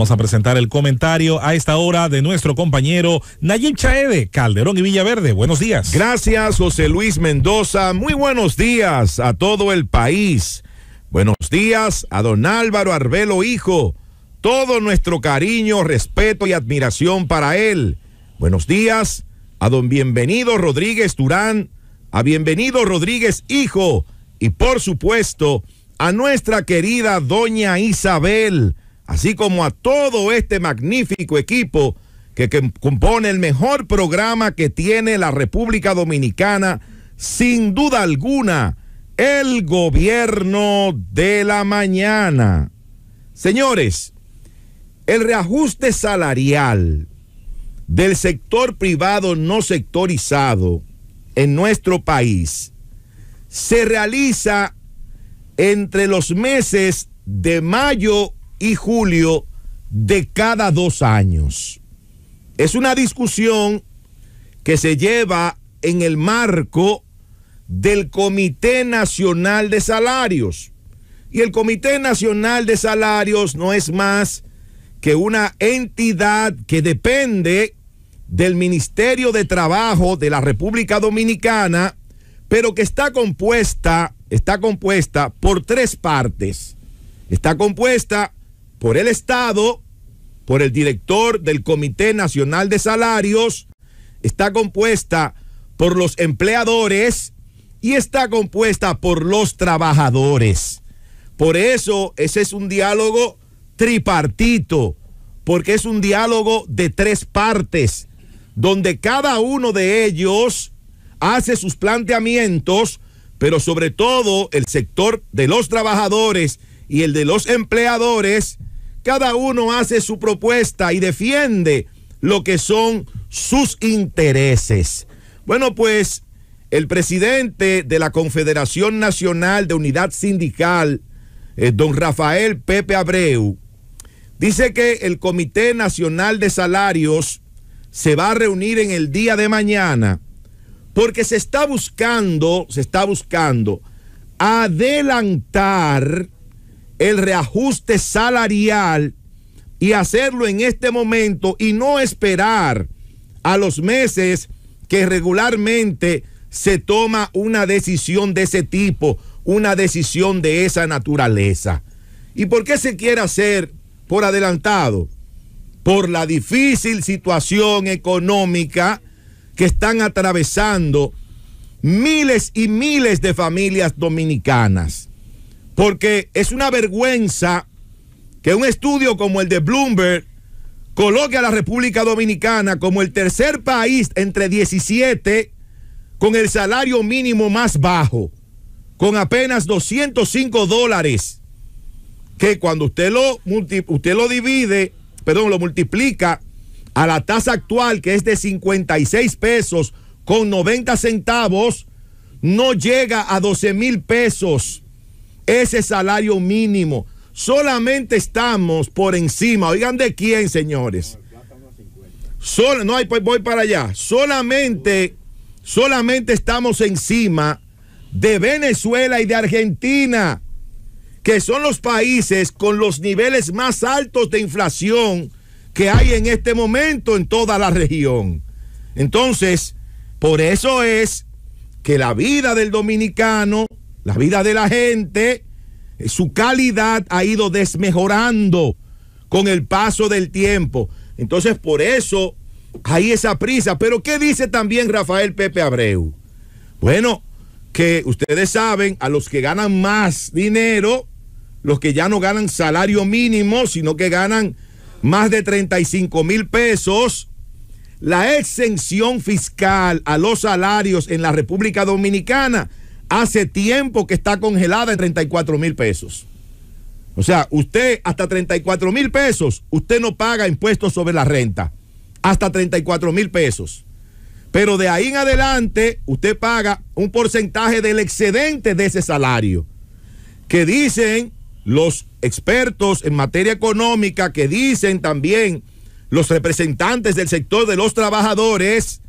Vamos a presentar el comentario a esta hora de nuestro compañero Nayib Chaede, Calderón y Villaverde. Buenos días. Gracias, José Luis Mendoza. Muy buenos días a todo el país. Buenos días a don Álvaro Arbelo Hijo. Todo nuestro cariño, respeto y admiración para él. Buenos días a don Bienvenido Rodríguez Durán, a Bienvenido Rodríguez Hijo y por supuesto a nuestra querida doña Isabel así como a todo este magnífico equipo que, compone el mejor programa que tiene la República Dominicana, sin duda alguna, el gobierno de la mañana. Señores, el reajuste salarial del sector privado no sectorizado en nuestro país se realiza entre los meses de mayo y julio de cada dos años. Es una discusión que se lleva en el marco del Comité Nacional de Salarios. Y el Comité Nacional de Salarios no es más que una entidad que depende del Ministerio de Trabajo de la República Dominicana, pero que está compuesta, está compuesta por tres partes. Está compuesta por el Estado, por el director del Comité Nacional de Salarios, está compuesta por los empleadores y está compuesta por los trabajadores. Por eso ese es un diálogo tripartito, porque es un diálogo de tres partes, donde cada uno de ellos hace sus planteamientos, pero sobre todo el sector de los trabajadores y el de los empleadores cada uno hace su propuesta y defiende lo que son sus intereses. Bueno, pues el presidente de la Confederación Nacional de Unidad Sindical, eh, don Rafael Pepe Abreu, dice que el Comité Nacional de Salarios se va a reunir en el día de mañana porque se está buscando, se está buscando adelantar el reajuste salarial y hacerlo en este momento y no esperar a los meses que regularmente se toma una decisión de ese tipo, una decisión de esa naturaleza. ¿Y por qué se quiere hacer por adelantado? Por la difícil situación económica que están atravesando miles y miles de familias dominicanas porque es una vergüenza que un estudio como el de Bloomberg coloque a la República Dominicana como el tercer país entre 17 con el salario mínimo más bajo, con apenas 205 dólares, que cuando usted lo, usted lo divide, perdón, lo multiplica a la tasa actual que es de 56 pesos con 90 centavos, no llega a 12 mil pesos ese salario mínimo. Solamente estamos por encima. Oigan de quién, señores. solo no, voy para allá. Solamente, solamente estamos encima de Venezuela y de Argentina, que son los países con los niveles más altos de inflación que hay en este momento en toda la región. Entonces, por eso es que la vida del dominicano la vida de la gente, eh, su calidad ha ido desmejorando con el paso del tiempo. Entonces, por eso hay esa prisa. Pero, ¿qué dice también Rafael Pepe Abreu? Bueno, que ustedes saben, a los que ganan más dinero, los que ya no ganan salario mínimo, sino que ganan más de 35 mil pesos, la exención fiscal a los salarios en la República Dominicana hace tiempo que está congelada en 34 mil pesos. O sea, usted hasta 34 mil pesos, usted no paga impuestos sobre la renta. Hasta 34 mil pesos. Pero de ahí en adelante, usted paga un porcentaje del excedente de ese salario. Que dicen los expertos en materia económica, que dicen también los representantes del sector de los trabajadores,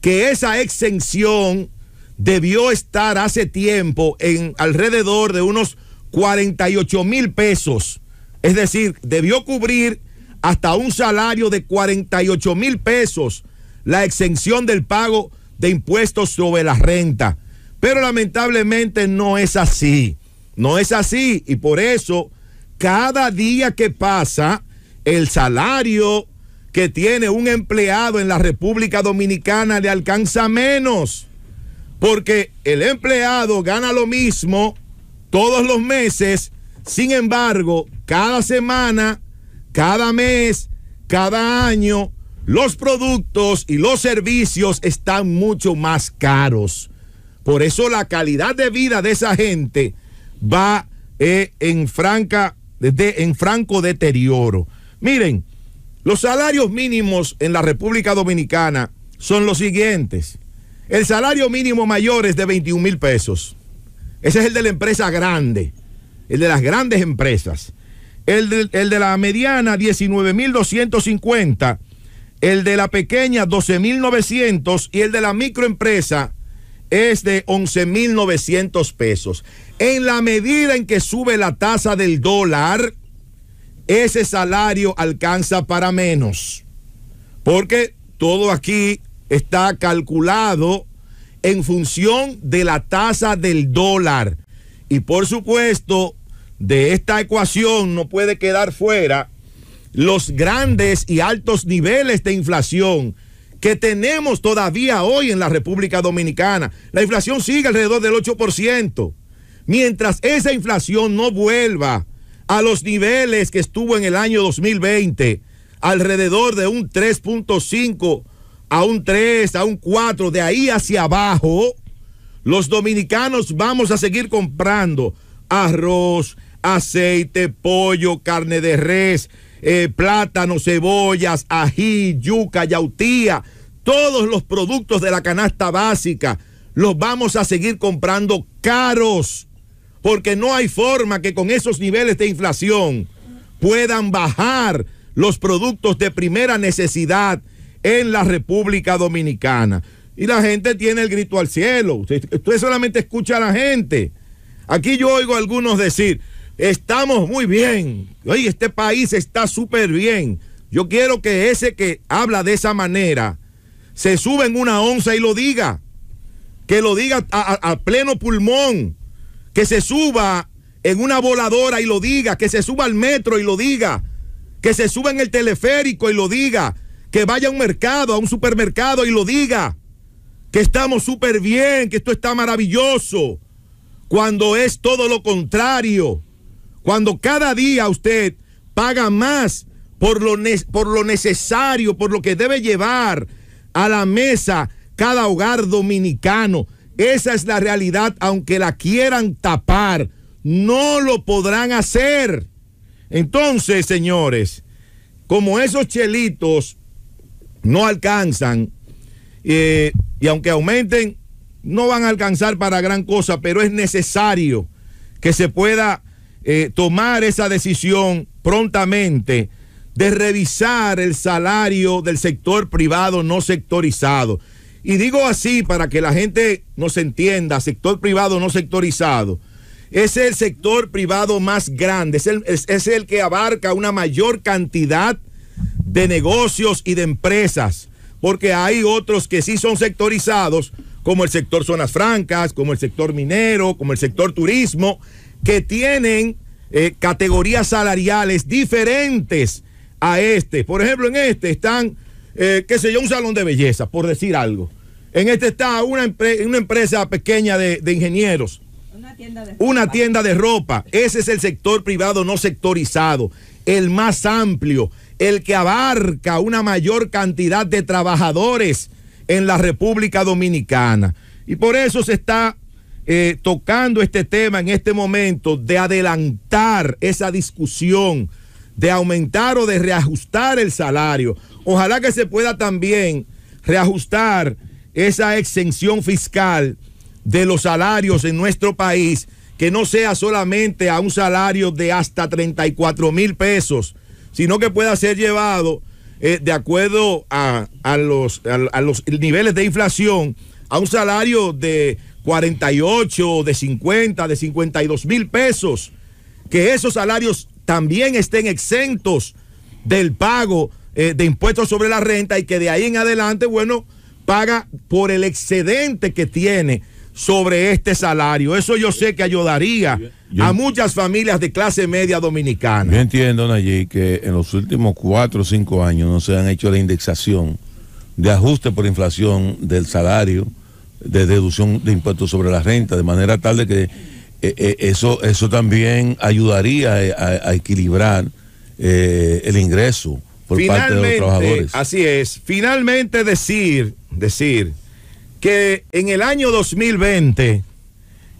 que esa exención debió estar hace tiempo en alrededor de unos 48 mil pesos. Es decir, debió cubrir hasta un salario de 48 mil pesos la exención del pago de impuestos sobre la renta. Pero lamentablemente no es así. No es así. Y por eso, cada día que pasa, el salario que tiene un empleado en la República Dominicana le alcanza menos. Porque el empleado gana lo mismo todos los meses, sin embargo, cada semana, cada mes, cada año, los productos y los servicios están mucho más caros. Por eso la calidad de vida de esa gente va eh, en, franca, en franco deterioro. Miren, los salarios mínimos en la República Dominicana son los siguientes. El salario mínimo mayor es de 21 mil pesos. Ese es el de la empresa grande, el de las grandes empresas. El de, el de la mediana, 19.250. El de la pequeña, mil 12.900. Y el de la microempresa es de mil 11.900 pesos. En la medida en que sube la tasa del dólar, ese salario alcanza para menos. Porque todo aquí está calculado en función de la tasa del dólar. Y por supuesto, de esta ecuación no puede quedar fuera los grandes y altos niveles de inflación que tenemos todavía hoy en la República Dominicana. La inflación sigue alrededor del 8%. Mientras esa inflación no vuelva a los niveles que estuvo en el año 2020, alrededor de un 3.5%, a un 3, a un 4, de ahí hacia abajo, los dominicanos vamos a seguir comprando arroz, aceite, pollo, carne de res, eh, plátano, cebollas, ají, yuca, yautía, todos los productos de la canasta básica los vamos a seguir comprando caros, porque no hay forma que con esos niveles de inflación puedan bajar los productos de primera necesidad en la República Dominicana. Y la gente tiene el grito al cielo. Usted, solamente escucha a la gente. Aquí yo oigo a algunos decir, estamos muy bien. Oye, este país está súper bien. Yo quiero que ese que habla de esa manera se suba en una onza y lo diga. Que lo diga a, a pleno pulmón. Que se suba en una voladora y lo diga. Que se suba al metro y lo diga. Que se suba en el teleférico y lo diga que vaya a un mercado, a un supermercado y lo diga, que estamos súper bien, que esto está maravilloso, cuando es todo lo contrario, cuando cada día usted paga más por lo, por lo necesario, por lo que debe llevar a la mesa cada hogar dominicano. Esa es la realidad, aunque la quieran tapar, no lo podrán hacer. Entonces, señores, como esos chelitos no alcanzan. Eh, y aunque aumenten, no van a alcanzar para gran cosa, pero es necesario que se pueda eh, tomar esa decisión prontamente de revisar el salario del sector privado no sectorizado. Y digo así para que la gente nos entienda, sector privado no sectorizado. Es el sector privado más grande, es el, el que abarca una mayor cantidad de negocios y de empresas, porque hay otros que sí son sectorizados, como el sector zonas francas, como el sector minero, como el sector turismo, que tienen eh, categorías salariales diferentes a este. Por ejemplo, en este están, eh, qué sé yo, un salón de belleza, por decir algo. En este está una, empresa pequeña de, ingenieros. Una tienda de, una tienda de ropa. Ese es el sector privado no sectorizado, el más amplio, el que abarca una mayor cantidad de trabajadores en la República Dominicana. Y por eso se está eh, tocando este tema en este momento de adelantar esa discusión, de aumentar o de reajustar el salario. Ojalá que se pueda también reajustar esa exención fiscal de los salarios en nuestro país, que no sea solamente a un salario de hasta 34 mil pesos sino que pueda ser llevado eh, de acuerdo a, los, niveles de inflación a un salario de 48, de 50, de 52 mil pesos, que esos salarios también estén exentos del pago eh, de impuestos sobre la renta y que de ahí en adelante, bueno, paga por el excedente que tiene sobre este salario. Eso yo sé que ayudaría a muchas familias de clase media dominicana. Yo entiendo, Nayí, que en los últimos cuatro o cinco años no se han hecho la indexación de ajuste por inflación del salario, de deducción de impuestos sobre la renta, de manera tal de que eh, eh, eso, eso también ayudaría eh, a, equilibrar el ingreso por parte de los trabajadores. Así es. Finalmente decir, decir que en el año 2020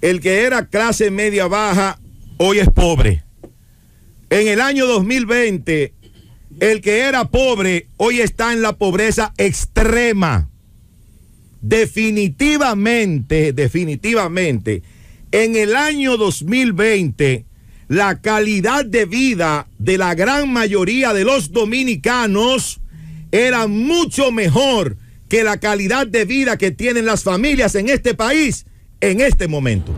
el que era clase media baja hoy es pobre. En el año 2020 el que era pobre hoy está en la pobreza extrema. Definitivamente, definitivamente, en el año 2020 la calidad de vida de la gran mayoría de los dominicanos era mucho mejor que la calidad de vida que tienen las familias en este país en este momento.